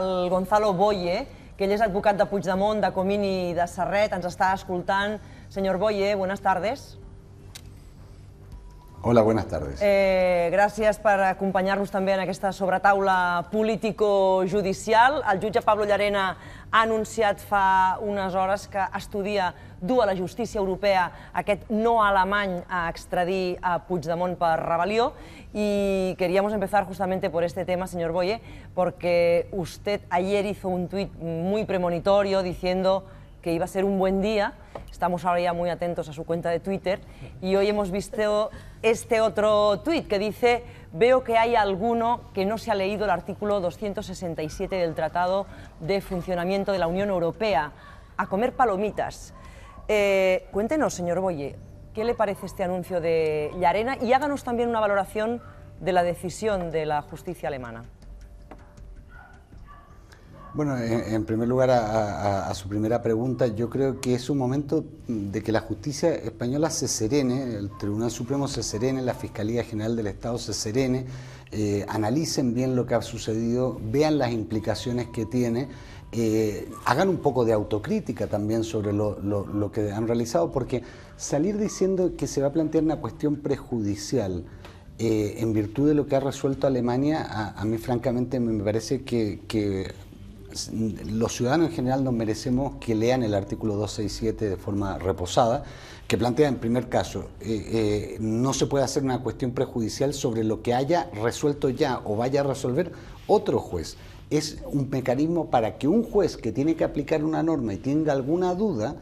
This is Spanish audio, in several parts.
El Gonzalo Boye, que ell és advocat de Puigdemont, de Comín i de Serret, ens està escoltant. Senyor Boye, buenas tardes. Hola, buenas tardes. Eh, gràcies per acompanyar-nos també en aquesta sobretaula político-judicial. El jutge Pablo Llarena ha anunciat fa unes hores que estudia dur a la justícia europea aquest no alemany a extradir a Puigdemont per rebel·lió I queríamos empezar justamente por este tema, señor Boye, porque usted ayer hizo un tuit muy premonitorio diciendo que iba a ser un buen día. Estamos ahora ya muy atentos a su cuenta de Twitter y hoy hemos visto este otro tuit que dice, veo que hay alguno que no se ha leído el artículo 267 del Tratado de Funcionamiento de la Unión Europea, a comer palomitas. Eh, cuéntenos, señor Boye, ¿qué le parece este anuncio de Llarena? Y háganos también una valoración de la decisión de la justicia alemana. Bueno, eh, en primer lugar, a, su primera pregunta, yo creo que es un momento de que la justicia española se serene, el Tribunal Supremo se serene, la Fiscalía General del Estado se serene, eh, analicen bien lo que ha sucedido, vean las implicaciones que tiene. Eh, hagan un poco de autocrítica también sobre lo, que han realizado, porque salir diciendo que se va a plantear una cuestión prejudicial en virtud de lo que ha resuelto Alemania, a, mí francamente me parece que los ciudadanos en general nos merecemos que lean el artículo 267 de forma reposada, que plantea en primer caso, eh, eh, no se puede hacer una cuestión prejudicial sobre lo que haya resuelto ya o vaya a resolver otro juez. Es un mecanismo para que un juez que tiene que aplicar una norma y tenga alguna duda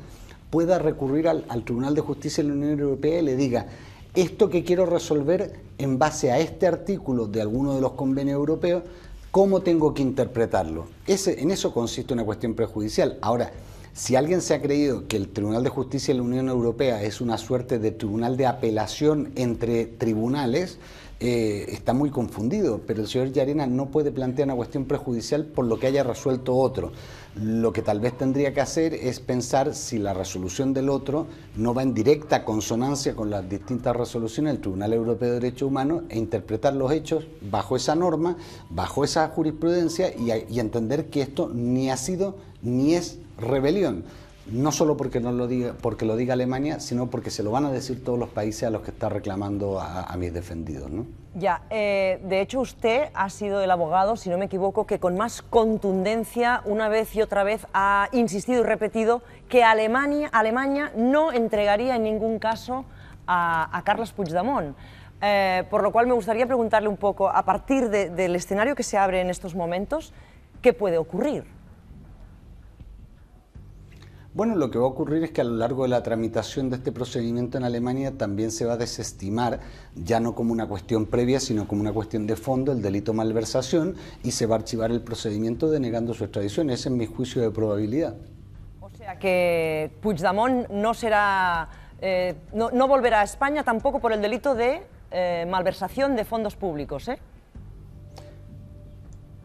pueda recurrir al Tribunal de Justicia de la Unión Europea y le diga, esto que quiero resolver en base a este artículo de alguno de los convenios europeos, ¿Cómo tengo que interpretarlo? Ese, en eso consiste una cuestión prejudicial. Ahora, si alguien se ha creído que el Tribunal de Justicia de la Unión Europea es una suerte de tribunal de apelación entre tribunales, eh, está muy confundido, pero el señor Yarena no puede plantear una cuestión prejudicial por lo que haya resuelto otro. Lo que tal vez tendría que hacer es pensar si la resolución del otro no va en directa consonancia con las distintas resoluciones del Tribunal Europeo de Derechos Humanos e interpretar los hechos bajo esa norma, bajo esa jurisprudencia y entender que esto ni ha sido ni es rebelión no solo porque, lo diga, porque lo diga Alemania, sino porque se lo van a decir todos los países a los que está reclamando a, mis defendidos. Ya, eh, de hecho usted ha sido el abogado, si no me equivoco, que con más contundencia una vez y otra vez ha insistido y repetido que Alemania, Alemania no entregaría en ningún caso a, Carlos Puigdemont. Eh, por lo cual me gustaría preguntarle un poco, a partir del escenario que se abre en estos momentos, ¿qué puede ocurrir? Bueno, lo que va a ocurrir es que a lo largo de la tramitación de este procedimiento en Alemania también se va a desestimar, ya no como una cuestión previa, sino como una cuestión de fondo, el delito malversación y se va a archivar el procedimiento denegando su extradición. Ese es mi juicio de probabilidad. O sea que Puigdemont no será, eh, no, volverá a España tampoco por el delito de eh, malversación de fondos públicos, ¿eh?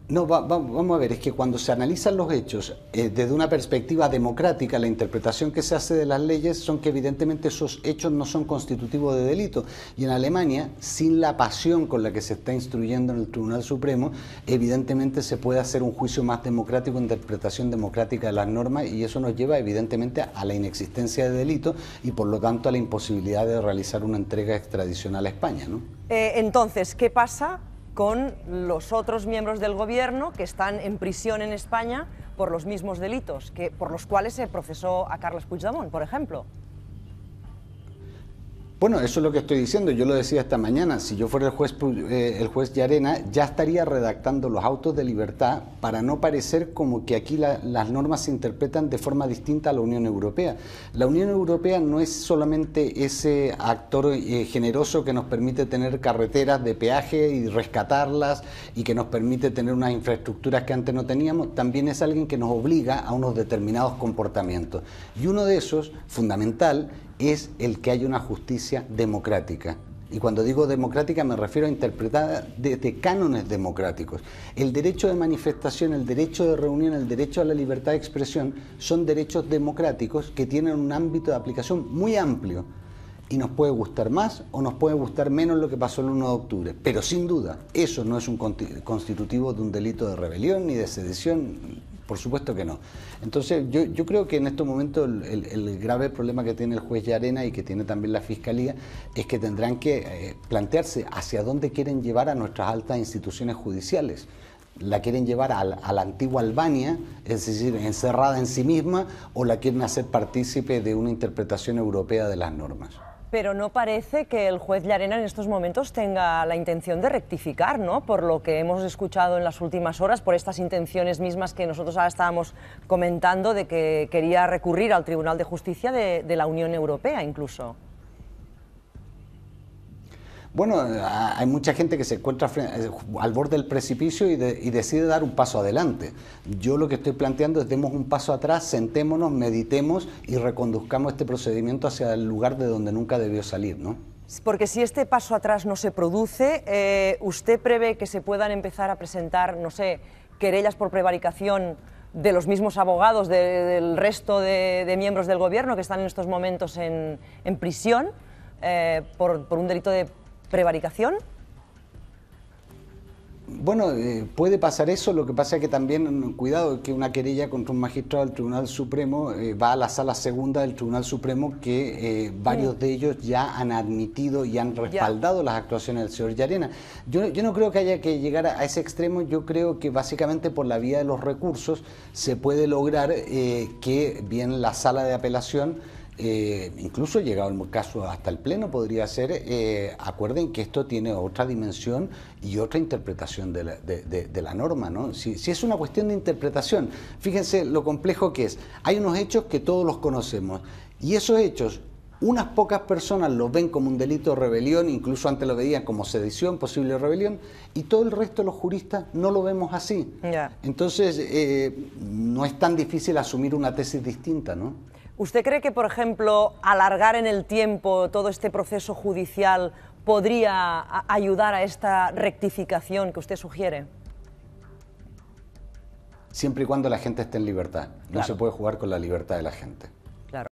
No, vamos a ver, es que cuando se analizan los hechos eh, desde una perspectiva democrática, la interpretación que se hace de las leyes son que evidentemente esos hechos no son constitutivos de delito. Y en Alemania, sin la pasión con la que se está instruyendo en el Tribunal Supremo, evidentemente se puede hacer un juicio más democrático, interpretación democrática de las normas, y eso nos lleva evidentemente a la inexistencia de delito y por lo tanto a la imposibilidad de realizar una entrega extradicional a España. Eh, entonces, ¿qué pasa con los otros miembros del gobierno que están en prisión en España por los mismos delitos que, por los cuales se procesó a Carlos Puigdemont, por ejemplo. Bueno, eso es lo que estoy diciendo. Yo lo decía esta mañana. Si yo fuera el juez, eh, el juez Yarena, ya estaría redactando los autos de libertad para no parecer como que aquí las normas se interpretan de forma distinta a la Unión Europea. La Unión Europea no es solamente ese actor eh, generoso que nos permite tener carreteras de peaje y rescatarlas y que nos permite tener unas infraestructuras que antes no teníamos. También es alguien que nos obliga a unos determinados comportamientos. Y uno de esos, fundamental, es el que hay una justicia democrática. Y cuando digo democrática me refiero a interpretada desde cánones democráticos. El derecho de manifestación, el derecho de reunión, el derecho a la libertad de expresión son derechos democráticos que tienen un ámbito de aplicación muy amplio. Y nos puede gustar más o nos puede gustar menos lo que pasó el 1 de octubre. Pero sin duda, eso no es un constitutivo de un delito de rebelión, ni de sedición, por supuesto que no. Entonces, yo, creo que en estos momentos el, grave problema que tiene el juez arena y que tiene también la Fiscalía es que tendrán que eh, plantearse hacia dónde quieren llevar a nuestras altas instituciones judiciales la quieren llevar a la, antigua Albania, es decir, encerrada en sí misma, o la quieren hacer partícipe de una interpretación europea de las normas. Pero no parece que el juez Llarena en estos momentos tenga la intención de rectificar, ¿no? Por lo que hemos escuchado en las últimas horas, por estas intenciones mismas que nosotros ahora estábamos comentando de que quería recurrir al Tribunal de Justicia de la Unión Europea incluso. Bueno, hay mucha gente que se encuentra eh, al borde del precipicio y, decide dar un paso adelante. Yo lo que estoy planteando es demos un paso atrás, sentémonos, meditemos y reconduzcamos este procedimiento hacia el lugar de donde nunca debió salir, Porque si este paso atrás no se produce, eh, ¿usted prevé que se puedan empezar a presentar, no sé, querellas por prevaricación de los mismos abogados del resto de, miembros del gobierno que están en estos momentos en, prisión eh, por un delito de prevaricación? Bueno, eh, puede pasar eso, lo que pasa es que también, cuidado, que una querella contra un magistrado del Tribunal Supremo eh, va a la sala segunda del Tribunal Supremo, que eh, varios de ellos ya han admitido y han respaldado las actuaciones del señor Yarena. Yo, no creo que haya que llegar a, a, ese extremo, yo creo que básicamente por la vía de los recursos se puede lograr que bien la sala de apelación eh, incluso llegado el caso hasta el Pleno, podría ser, eh, acuerden que esto tiene otra dimensión y otra interpretación de la, norma, ¿no? Si, es una cuestión de interpretación, fíjense lo complejo que es. Hay unos hechos que todos los conocemos y esos hechos... Unas pocas personas los ven como un delito de rebelión, incluso antes lo veían como sedición, posible rebelión, y todo el resto de los juristas no lo vemos así. Entonces, eh, no es tan difícil asumir una tesis distinta, ¿no? ¿Usted cree que, por ejemplo, alargar en el tiempo todo este proceso judicial podría ayudar a esta rectificación que usted sugiere? Siempre y cuando la gente esté en libertad. No se puede jugar con la libertad de la gente.